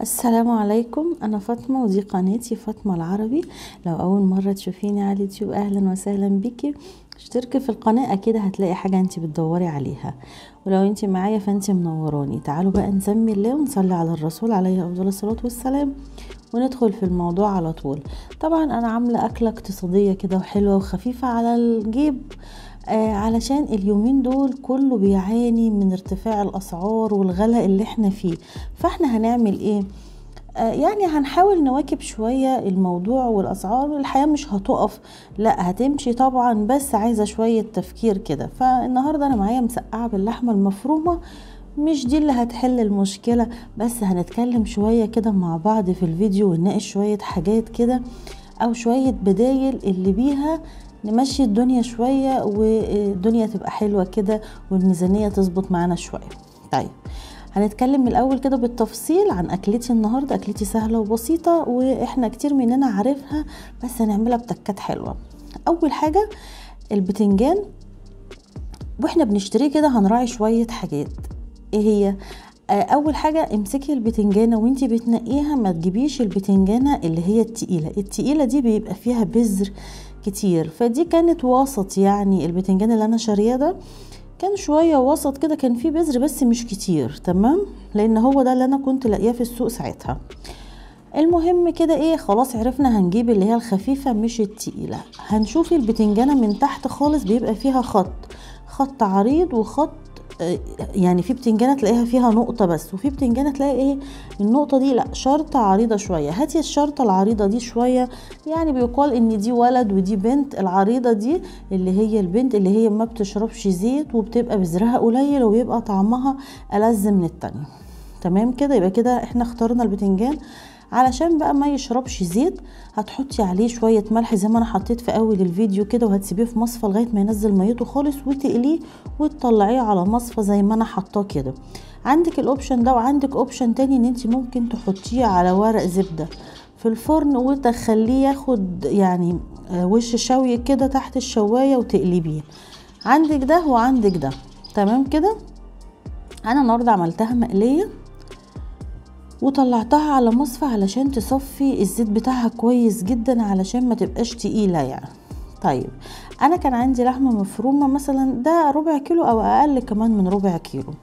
السلام عليكم انا فاطمه ودي قناتي فاطمه العربي لو اول مره تشوفيني على اليوتيوب اهلا وسهلا بيكي اشتركي في القناه اكيد هتلاقي حاجه انت بتدوري عليها ولو انت معايا فانت منوراني تعالوا بقى نسمي الله ونصلي على الرسول عليه افضل الصلاه والسلام وندخل في الموضوع على طول طبعا انا عامله اكله اقتصاديه كده وحلوه وخفيفه على الجيب آه، علشان اليومين دول كله بيعاني من ارتفاع الاسعار والغلاء اللي احنا فيه فاحنا هنعمل ايه آه، يعني هنحاول نواكب شوية الموضوع والأسعار الحياة مش هتقف لا هتمشي طبعا بس عايزة شوية تفكير كده فالنهاردة أنا معايا مسقعة باللحمة المفرومة مش دي اللي هتحل المشكلة بس هنتكلم شوية كده مع بعض في الفيديو ونناقش شوية حاجات كده أو شوية بدايل اللي بيها نمشي الدنيا شويه والدنيا تبقى حلوه كده والميزانيه تظبط معانا شويه طيب هنتكلم من الاول كده بالتفصيل عن اكلتي النهارده اكلتي سهله وبسيطه واحنا كتير مننا عارفها بس هنعملها بتكات حلوه اول حاجه البتنجان واحنا بنشتريه كده هنراعي شويه حاجات ايه هي اول حاجه امسكي البتنجانه وانتي بتنقيها ما تجيبيش البتنجانه اللي هي التقيله التقيله دي بيبقى فيها بذر كتير فدي كانت وسط يعني البتنجان اللي انا شاريه ده كان شويه وسط كده كان فيه بذر بس مش كتير تمام لان هو ده اللي انا كنت لاقياه في السوق ساعتها المهم كده ايه خلاص عرفنا هنجيب اللي هي الخفيفه مش التقيله هنشوف البتنجانه من تحت خالص بيبقى فيها خط خط عريض وخط يعني في بتنجانه تلاقيها فيها نقطه بس وفي بتنجانه تلاقي ايه النقطه دي لا شرطه عريضه شويه هاتي الشرطه العريضه دي شويه يعني بيقال ان دي ولد ودي بنت العريضه دي اللي هي البنت اللي هي ما بتشربش زيت وبتبقى بذرها قليل وبيبقى طعمها ألذ من التانية تمام كده يبقى كده احنا اخترنا البتنجان علشان بقى ما يشربش زيت هتحطي عليه شويه ملح زي ما انا حطيت في اول الفيديو كده وهتسيبيه في مصفى لغايه ما ينزل ميته خالص وتقليه وتطلعيه على مصفى زي ما انا حطاه كده عندك الاوبشن ده وعندك اوبشن تاني ان انت ممكن تحطيه على ورق زبده في الفرن وتخليه ياخد يعني آه، وش شوي كده تحت الشوايه وتقلبيه عندك ده وعندك ده تمام كده انا النهارده عملتها مقليه وطلعتها على مصفى علشان تصفي الزيت بتاعها كويس جدا علشان ما تبقاش تقيله يعني طيب انا كان عندي لحمه مفرومه مثلا ده ربع كيلو او اقل كمان من ربع كيلو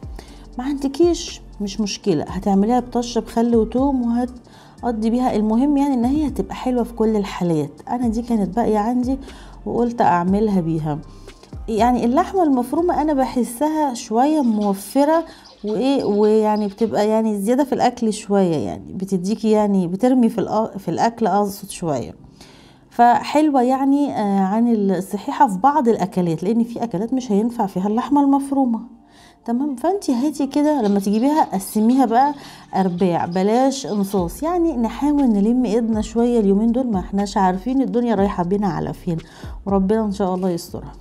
ما عندكيش مش مشكله هتعمليها بطشه بخل وتوم وهتقضي بيها المهم يعني ان هي هتبقى حلوه في كل الحالات انا دي كانت باقيه عندي وقلت اعملها بيها يعني اللحمة المفرومة أنا بحسها شوية موفرة وايه ويعني بتبقى يعني زيادة في الأكل شوية يعني بتديكي يعني بترمي في, في الأكل أقصد شوية فحلوة يعني آه عن الصحيحة في بعض الأكلات لأن في أكلات مش هينفع فيها اللحمة المفرومة تمام فانت هاتي كده لما تجيبيها قسميها بقى ارباع بلاش انصاص يعني نحاول نلم ايدنا شويه اليومين دول ما احناش عارفين الدنيا رايحه بينا على فين وربنا ان شاء الله يسترها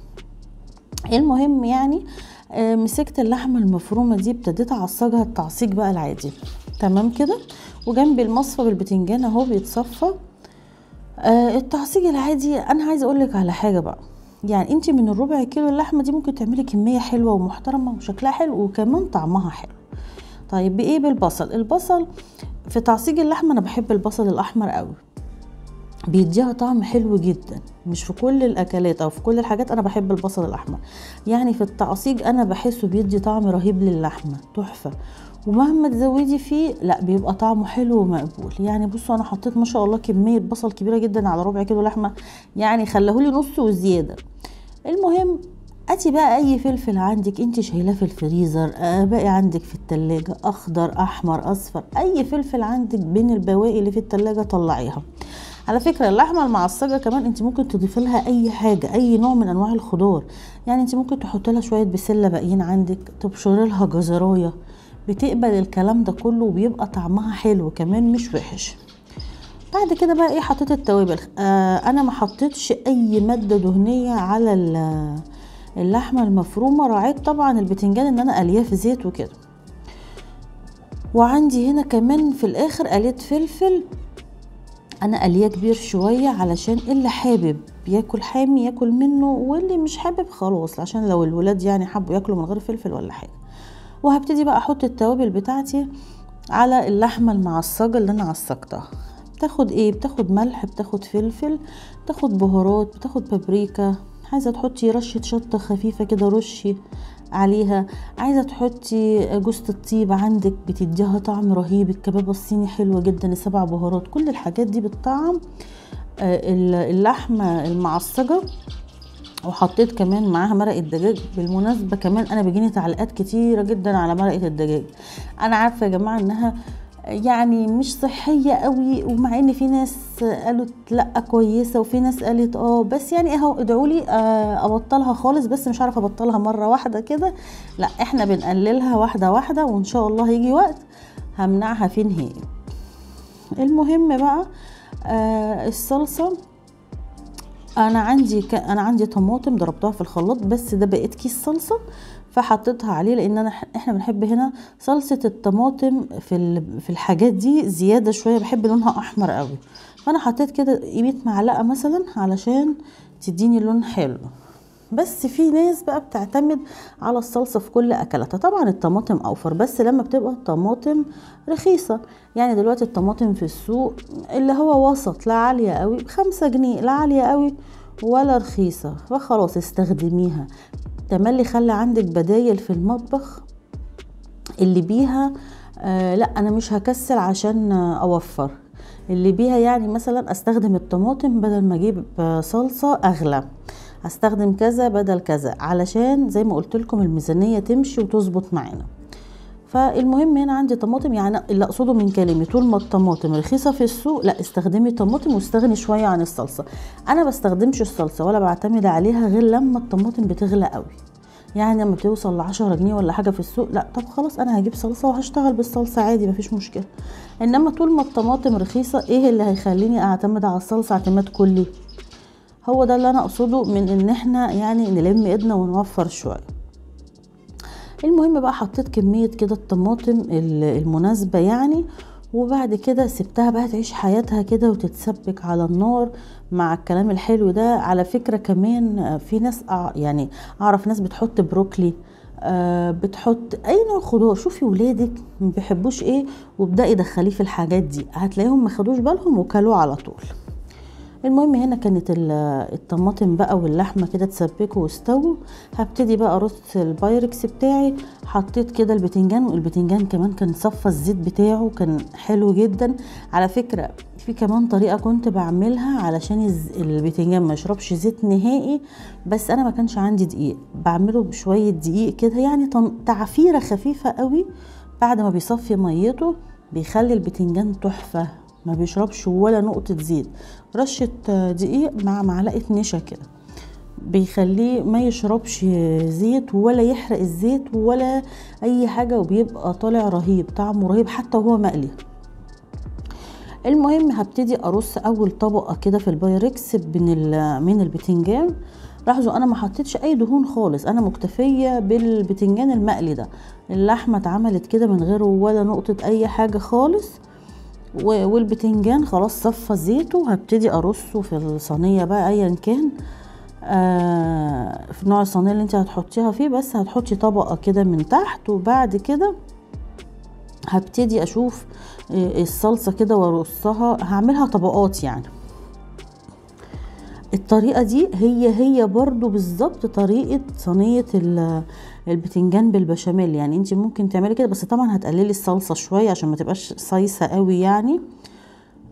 المهم يعني آه، مسكت اللحمه المفرومه دي ابتديت اعصجها التعصيج بقى العادي تمام كده وجنب المصفى بالبتنجان اهو بيتصفى آه، التعصيج العادي انا عايزه اقول لك على حاجه بقى يعني انت من الربع كيلو اللحمه دي ممكن تعملي كميه حلوه ومحترمه وشكلها حلو وكمان طعمها حلو طيب بايه بالبصل البصل في تعصيج اللحمه انا بحب البصل الاحمر قوي بيديها طعم حلو جدا مش في كل الاكلات او في كل الحاجات انا بحب البصل الاحمر يعني في التعصيج انا بحسه بيدي طعم رهيب للحمه تحفه ومهما تزودي فيه لا بيبقى طعمه حلو ومقبول يعني بصوا انا حطيت ما شاء الله كميه بصل كبيره جدا على ربع كيلو لحمه يعني خلاهولي نص وزياده المهم اتي بقى اي فلفل عندك انت شايلاه في الفريزر آه، باقي عندك في التلاجة اخضر احمر اصفر اي فلفل عندك بين البواقي اللي في التلاجة طلعيها على فكره اللحمه المعصجه كمان انت ممكن تضيفي لها اي حاجه اي نوع من انواع الخضار يعني انت ممكن تحطي لها شويه بسله باقيين عندك تبشري لها جزرايه بتقبل الكلام ده كله وبيبقى طعمها حلو كمان مش وحش بعد كده بقى ايه حطيت التوابل آه انا ما حطيتش اي ماده دهنيه على اللحمه المفرومه راعيت طبعا البتنجان ان انا قلياه في زيت وكده وعندي هنا كمان في الاخر قليت فلفل انا قليه كبير شويه علشان اللي حابب ياكل حامي ياكل منه واللي مش حابب خلاص عشان لو الولاد يعني حبوا ياكلوا من غير فلفل ولا حاجه وهبتدي بقى احط التوابل بتاعتي على اللحمه المعصجه اللي انا عصجتها بتاخد ايه بتاخد ملح بتاخد فلفل بتاخد بهارات بتاخد بابريكا عايزه تحطي رشه شطه خفيفه كده رشي عليها عايزه تحطي جوزة الطيب عندك بتديها طعم رهيب الكباب الصيني حلوه جدا السبع بهارات كل الحاجات دي بالطعم آه، اللحمه المعصجه وحطيت كمان معاها مرقه دجاج بالمناسبه كمان انا بيجيني تعليقات كتيره جدا على مرقه الدجاج انا عارفه يا جماعه انها يعني مش صحية قوي ومع ان في ناس قالت لا كويسة وفي ناس قالت اه بس يعني اهو ادعولي آه، ابطلها خالص بس مش عارف ابطلها مرة واحدة كده لا احنا بنقللها واحدة واحدة وان شاء الله هيجي وقت همنعها في نهائي المهم بقى آه الصلصة انا عندي ك... انا عندي طماطم ضربتها في الخلاط بس ده بقيت كيس صلصه فحطيتها عليه لان انا احنا بنحب هنا صلصه الطماطم في ال... في الحاجات دي زياده شويه بحب لونها احمر قوي فانا حطيت كده قيمه معلقه مثلا علشان تديني لون حلو بس في ناس بقى بتعتمد على الصلصه في كل اكلاتها طبعا الطماطم اوفر بس لما بتبقى الطماطم رخيصه يعني دلوقتي الطماطم في السوق اللي هو وسط لا عاليه قوي بخمسة جنيه لا عاليه قوي ولا رخيصه فخلاص استخدميها تملي خلي عندك بدايل في المطبخ اللي بيها آه لا انا مش هكسل عشان اوفر اللي بيها يعني مثلا استخدم الطماطم بدل ما اجيب صلصه اغلى هستخدم كذا بدل كذا علشان زي ما قلت لكم الميزانيه تمشي وتظبط معانا فالمهم هنا عندي طماطم يعني اللي اقصده من كلامي طول ما الطماطم رخيصه في السوق لا استخدمي طماطم واستغني شويه عن الصلصه انا بستخدمش الصلصه ولا بعتمد عليها غير لما الطماطم بتغلى قوي يعني لما بتوصل ل 10 جنيه ولا حاجه في السوق لا طب خلاص انا هجيب صلصه وهشتغل بالصلصه عادي مفيش مشكله انما طول ما الطماطم رخيصه ايه اللي هيخليني اعتمد على الصلصه اعتماد كلي هو ده اللي انا اقصده من ان احنا يعني نلم ايدنا ونوفر شويه المهم بقى حطيت كميه كده الطماطم المناسبه يعني وبعد كده سبتها بقى تعيش حياتها كده وتتسبك على النار مع الكلام الحلو ده على فكره كمان في ناس يعني اعرف ناس بتحط بروكلي آه، بتحط اي نوع خضار شوفي ولادك ما بيحبوش ايه وابداي دخليه في الحاجات دي هتلاقيهم ما خدوش بالهم وكلوه على طول المهم هنا كانت الطماطم بقى واللحمه كده اتسبكوا واستووا هبتدي بقى ارص البايركس بتاعي حطيت كده البتنجان والبتنجان كمان كان صفى الزيت بتاعه كان حلو جدا على فكره في كمان طريقه كنت بعملها علشان البتنجان ما يشربش زيت نهائي بس انا ما كانش عندي دقيق بعمله بشويه دقيق كده يعني تعفيره خفيفه قوي بعد ما بيصفي ميته بيخلي البتنجان تحفه ما بيشربش ولا نقطة زيت رشة دقيق مع معلقة نشا كده بيخليه ما يشربش زيت ولا يحرق الزيت ولا اي حاجة وبيبقى طالع رهيب طعمه رهيب حتى وهو مقلي المهم هبتدي ارص اول طبقة كده في البايركس من من البتنجان لاحظوا انا ما حطيتش اي دهون خالص انا مكتفيه بالبتنجان المقلي ده اللحمه اتعملت كده من غير ولا نقطه اي حاجه خالص والبتنجان خلاص صفى زيته هبتدي ارصه في الصينيه بقى ايا كان آه في نوع الصينيه اللي انت هتحطيها فيه بس هتحطي طبقه كده من تحت وبعد كده هبتدي اشوف آه، الصلصه كده وارصها هعملها طبقات يعني الطريقة دي هي هي برضو بالظبط طريقة صينية البتنجان بالبشاميل يعني انت ممكن تعملي كده بس طبعا هتقللي الصلصة شوية عشان ما تبقاش صيصة قوي يعني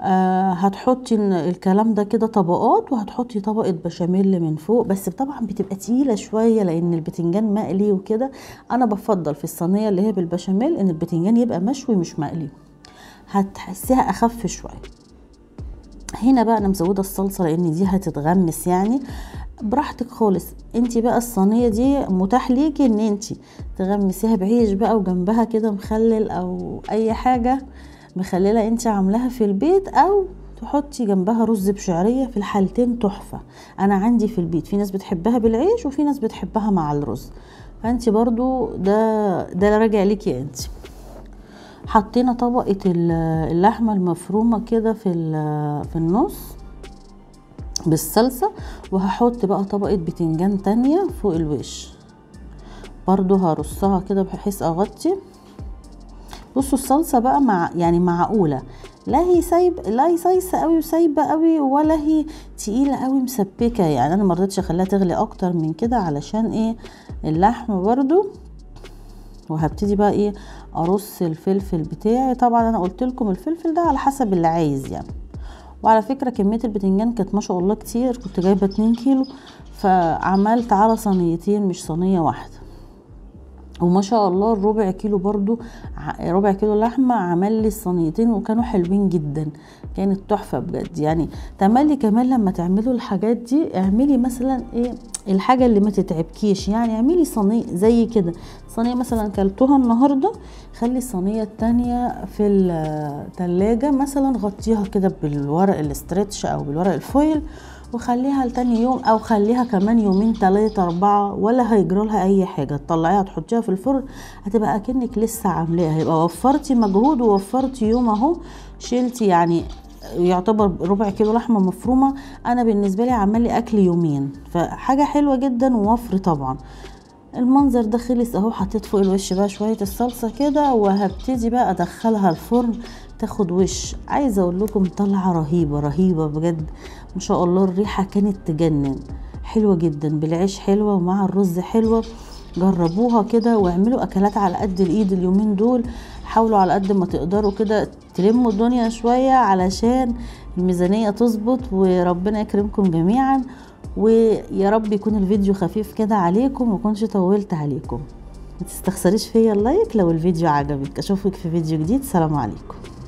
آه هتحطي الكلام ده كده طبقات وهتحطي طبقة بشاميل من فوق بس طبعا بتبقى تقيلة شوية لأن البتنجان مقلي وكده أنا بفضل في الصينية اللي هي بالبشاميل إن البتنجان يبقى مشوي مش مقلي هتحسيها أخف شوية هنا بقى انا مزوده الصلصه لان دي هتتغمس يعني براحتك خالص انت بقى الصينيه دي متاح ليكي ان انت تغمسيها بعيش بقى وجنبها كده مخلل او اي حاجه مخلله انت عاملاها في البيت او تحطي جنبها رز بشعريه في الحالتين تحفه انا عندي في البيت في ناس بتحبها بالعيش وفي ناس بتحبها مع الرز فانت برضو ده ده راجع ليكي انت حطينا طبقة اللحمة المفرومة كده في, في النص بالصلصة وهحط بقى طبقة بتنجان تانية فوق الوش برضو هرصها كده بحيث اغطي بصوا الصلصه بقى مع يعني معقوله لا هي سايب لا هي سايسه قوي وسايبه قوي ولا هي تقيله قوي مسبكه يعني انا ما رضيتش اخليها تغلي اكتر من كده علشان ايه اللحم برضو وهبتدي بقى ايه ارص الفلفل بتاعي طبعا انا قلت لكم الفلفل ده على حسب اللي عايز يعني وعلى فكره كميه البتنجان كانت ما شاء الله كتير كنت جايبه 2 كيلو فعملت على صينيتين مش صينيه واحده وما شاء الله الربع كيلو برضو ربع كيلو لحمه عمل لي الصينيتين وكانوا حلوين جدا كانت تحفه بجد يعني تملي كمان لما تعملوا الحاجات دي اعملي مثلا ايه الحاجه اللي ما تتعبكيش يعني اعملي صينيه زي كده صينيه مثلا كلتوها النهارده خلي الصينيه التانية في التلاجة مثلا غطيها كده بالورق الاسترتش او بالورق الفويل وخليها لتاني يوم او خليها كمان يومين تلاتة اربعة ولا هيجرالها اي حاجة تطلعيها تحطيها في الفرن هتبقى اكنك لسه عاملاها هيبقى وفرتي مجهود ووفرتي يوم اهو شلتي يعني يعتبر ربع كيلو لحمه مفرومه انا بالنسبه لي عمال اكل يومين فحاجه حلوه جدا ووفر طبعا المنظر ده خلص اهو حطيت فوق الوش بقى شويه الصلصه كده وهبتدي بقى ادخلها الفرن تاخد وش عايزه اقول لكم طلعة رهيبه رهيبه بجد ما شاء الله الريحه كانت تجنن حلوه جدا بالعيش حلوه ومع الرز حلوه جربوها كده واعملوا اكلات على قد الايد اليومين دول حاولوا على قد ما تقدروا كده تلموا الدنيا شويه علشان الميزانيه تظبط وربنا يكرمكم جميعا ويا رب يكون الفيديو خفيف كده عليكم وكونش طولت عليكم ما تستخسريش فيا اللايك لو الفيديو عجبك اشوفك في فيديو جديد سلام عليكم